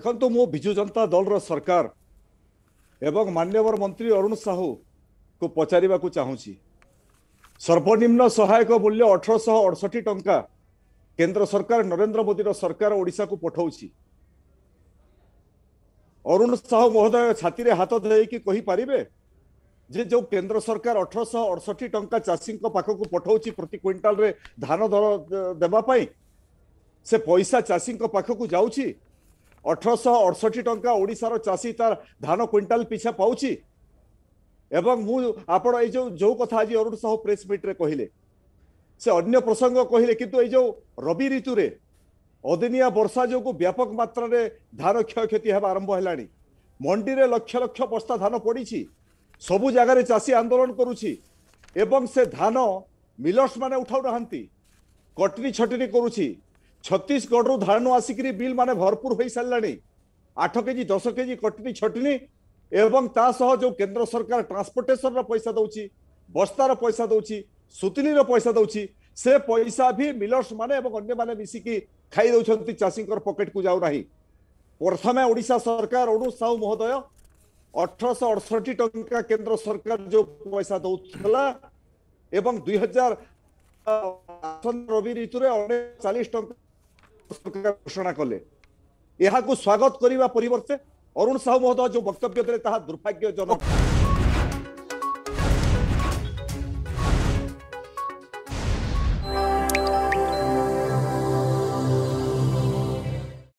तो देखु विजु जनता दल सरकार एवं मान्यवर मंत्री अरुण साहू को पचार सर्वनिम्न सहायक मूल्य अठरश अड़सठ टाँचा केन्द्र सरकार नरेन्द्र मोदी सरकार ओडा को पठाऊ अरुण साहू महोदय छाती हाथ देखिपारे जे जो केंद्र सरकार अठरश अड़सठ टाँचा चाषी पाखक पठाऊँच प्रति क्विंटाल धान दर देवाई से पैसा चाषी पाखक जाऊँगी ଅଠରଶହ ଅଠଷଠି ଟଙ୍କା ଓଡ଼ିଶାର ଚାଷୀ ତାର ଧାନ କ୍ୱିଣ୍ଟାଲ ପିଛା ପାଉଛି ଏବଂ ମୁଁ ଆପଣ ଏଇ ଯେଉଁ ଯେଉଁ କଥା ଆଜି ଅରୁଣ ସାହୁ ପ୍ରେସ୍ ମିଟ୍ରେ କହିଲେ ସେ ଅନ୍ୟ ପ୍ରସଙ୍ଗ କହିଲେ କିନ୍ତୁ ଏଇ ଯେଉଁ ରବି ଋତୁରେ ଅଦିନିଆ ବର୍ଷା ଯୋଗୁଁ ବ୍ୟାପକ ମାତ୍ରାରେ ଧାନ କ୍ଷୟକ୍ଷତି ହେବା ଆରମ୍ଭ ହେଲାଣି ମଣ୍ଡିରେ ଲକ୍ଷ ଲକ୍ଷ ବସ୍ତା ଧାନ ପଡ଼ିଛି ସବୁ ଜାଗାରେ ଚାଷୀ ଆନ୍ଦୋଳନ କରୁଛି ଏବଂ ସେ ଧାନ ମିଲର୍ସ ମାନେ ଉଠାଉନାହାନ୍ତି କଟନି ଛଟନି କରୁଛି छत्तीशगढ़ रु धान आसिक बिल मान भरपूर हो सारा आठ के जी दस के जी कटनी छटनी तासह जो केन्द्र सरकार ट्रांसपोर्टेसन रैसा दौर बस्तार पैसा दौर सुतनी पैसा दौर से पैसा भी मिलर्स मान मैंने मिसिकी खाई चाषी पकेट को जाऊना प्रथम ओडा सरकार अणु साहू महोदय अठरश अड़सठ टा केन्द्र सरकार जो पैसा दौला दुई हजार रवि ऋतु चालीस टाइम घोषणा कले स्वागत करने पर अरुण साहू महोदय जो वक्तव्य देखा दुर्भाग्यजनक